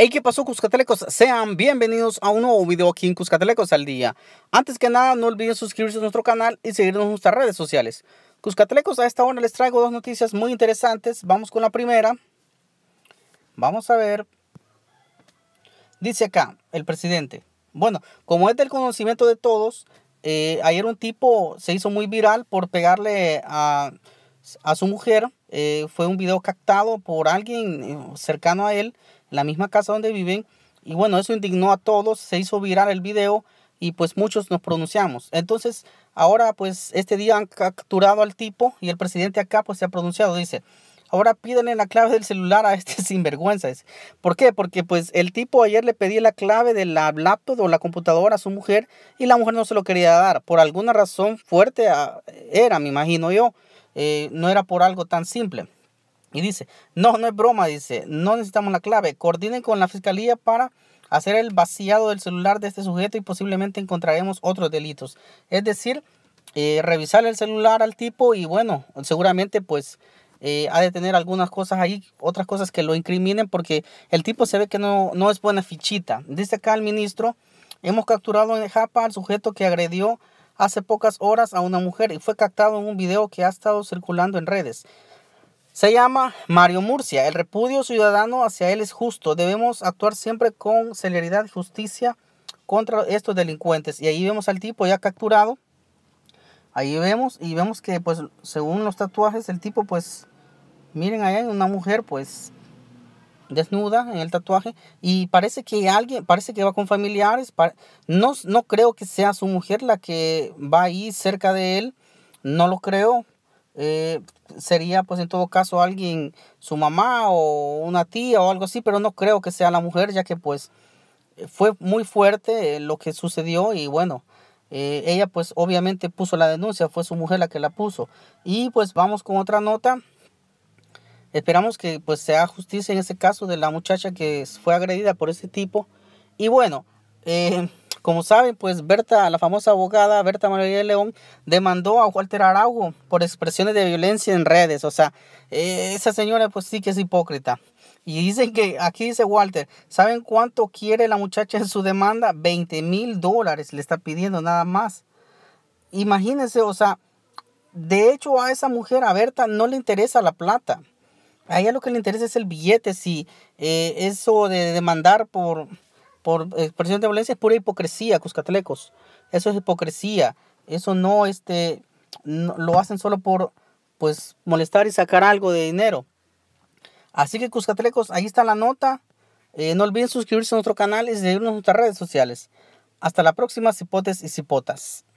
Hey, ¿qué pasó Cuscatelecos? Sean bienvenidos a un nuevo video aquí en Cuscatelecos al día. Antes que nada, no olviden suscribirse a nuestro canal y seguirnos en nuestras redes sociales. Cuscatelecos, a esta hora les traigo dos noticias muy interesantes. Vamos con la primera. Vamos a ver. Dice acá, el presidente. Bueno, como es del conocimiento de todos, eh, ayer un tipo se hizo muy viral por pegarle a, a su mujer eh, fue un video captado por alguien eh, cercano a él, la misma casa donde viven. Y bueno, eso indignó a todos, se hizo viral el video y pues muchos nos pronunciamos. Entonces, ahora pues este día han capturado al tipo y el presidente acá pues se ha pronunciado, dice, ahora en la clave del celular a este sinvergüenza. ¿Por qué? Porque pues el tipo ayer le pedí la clave de la laptop o la computadora a su mujer y la mujer no se lo quería dar. Por alguna razón fuerte ah, era, me imagino yo. Eh, no era por algo tan simple. Y dice, no, no es broma, dice, no necesitamos la clave, coordinen con la fiscalía para hacer el vaciado del celular de este sujeto y posiblemente encontraremos otros delitos. Es decir, eh, revisar el celular al tipo y bueno, seguramente pues eh, ha de tener algunas cosas ahí, otras cosas que lo incriminen porque el tipo se ve que no, no es buena fichita. Dice acá el ministro, hemos capturado en Japa al sujeto que agredió hace pocas horas a una mujer y fue captado en un video que ha estado circulando en redes. Se llama Mario Murcia. El repudio ciudadano hacia él es justo. Debemos actuar siempre con celeridad y justicia contra estos delincuentes. Y ahí vemos al tipo ya capturado. Ahí vemos y vemos que pues según los tatuajes el tipo pues miren ahí hay una mujer pues desnuda en el tatuaje y parece que alguien, parece que va con familiares, no, no creo que sea su mujer la que va ahí cerca de él, no lo creo, eh, sería pues en todo caso alguien, su mamá o una tía o algo así, pero no creo que sea la mujer ya que pues fue muy fuerte eh, lo que sucedió y bueno, eh, ella pues obviamente puso la denuncia, fue su mujer la que la puso. Y pues vamos con otra nota. Esperamos que pues sea justicia en ese caso de la muchacha que fue agredida por ese tipo. Y bueno, eh, como saben, pues Berta, la famosa abogada Berta María León, demandó a Walter Araujo por expresiones de violencia en redes. O sea, eh, esa señora pues sí que es hipócrita. Y dicen que, aquí dice Walter, ¿saben cuánto quiere la muchacha en su demanda? 20 mil dólares le está pidiendo nada más. Imagínense, o sea, de hecho a esa mujer, a Berta, no le interesa la plata. A ella lo que le interesa es el billete, si eh, eso de demandar por, por expresión de violencia es pura hipocresía, Cuscatlecos. Eso es hipocresía. Eso no, este, lo hacen solo por pues molestar y sacar algo de dinero. Así que Cuscatlecos, ahí está la nota. Eh, no olviden suscribirse a nuestro canal y seguirnos en nuestras redes sociales. Hasta la próxima, cipotes y cipotas.